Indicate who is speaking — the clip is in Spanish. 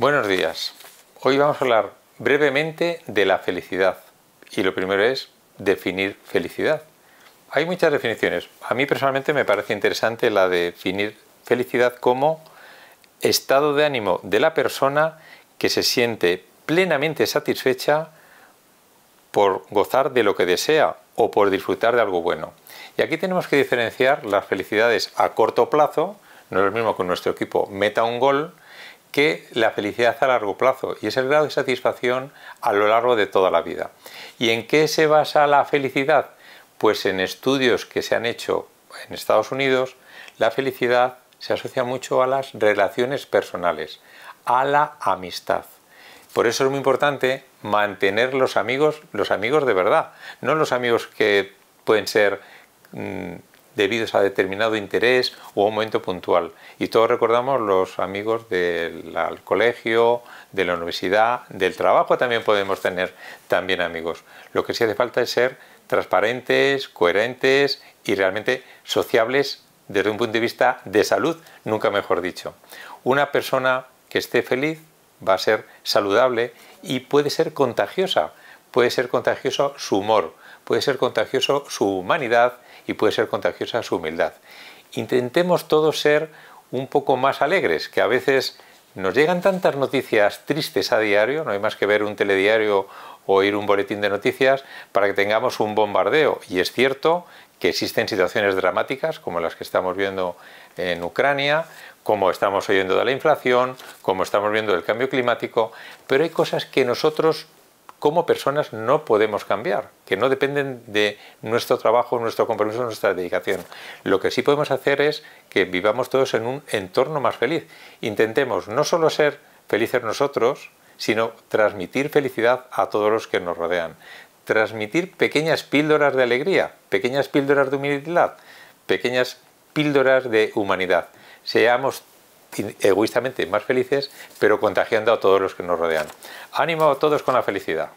Speaker 1: Buenos días. Hoy vamos a hablar brevemente de la felicidad. Y lo primero es definir felicidad. Hay muchas definiciones. A mí personalmente me parece interesante la de definir felicidad como estado de ánimo de la persona que se siente plenamente satisfecha por gozar de lo que desea o por disfrutar de algo bueno. Y aquí tenemos que diferenciar las felicidades a corto plazo, no es lo mismo que nuestro equipo meta un gol, que la felicidad a largo plazo y es el grado de satisfacción a lo largo de toda la vida. ¿Y en qué se basa la felicidad? Pues en estudios que se han hecho en Estados Unidos, la felicidad se asocia mucho a las relaciones personales, a la amistad. Por eso es muy importante mantener los amigos, los amigos de verdad, no los amigos que pueden ser mm, Debido a determinado interés o a un momento puntual. Y todos recordamos los amigos del colegio, de la universidad, del trabajo también podemos tener también amigos. Lo que sí hace falta es ser transparentes, coherentes y realmente sociables desde un punto de vista de salud, nunca mejor dicho. Una persona que esté feliz va a ser saludable y puede ser contagiosa. Puede ser contagioso su humor, puede ser contagioso su humanidad y puede ser contagiosa su humildad. Intentemos todos ser un poco más alegres, que a veces nos llegan tantas noticias tristes a diario, no hay más que ver un telediario o oír un boletín de noticias para que tengamos un bombardeo. Y es cierto que existen situaciones dramáticas como las que estamos viendo en Ucrania, como estamos oyendo de la inflación, como estamos viendo del cambio climático, pero hay cosas que nosotros como personas no podemos cambiar, que no dependen de nuestro trabajo, nuestro compromiso, nuestra dedicación. Lo que sí podemos hacer es que vivamos todos en un entorno más feliz. Intentemos no solo ser felices nosotros, sino transmitir felicidad a todos los que nos rodean. Transmitir pequeñas píldoras de alegría, pequeñas píldoras de humildad, pequeñas píldoras de humanidad. Seamos egoístamente más felices, pero contagiando a todos los que nos rodean. Ánimo a todos con la felicidad.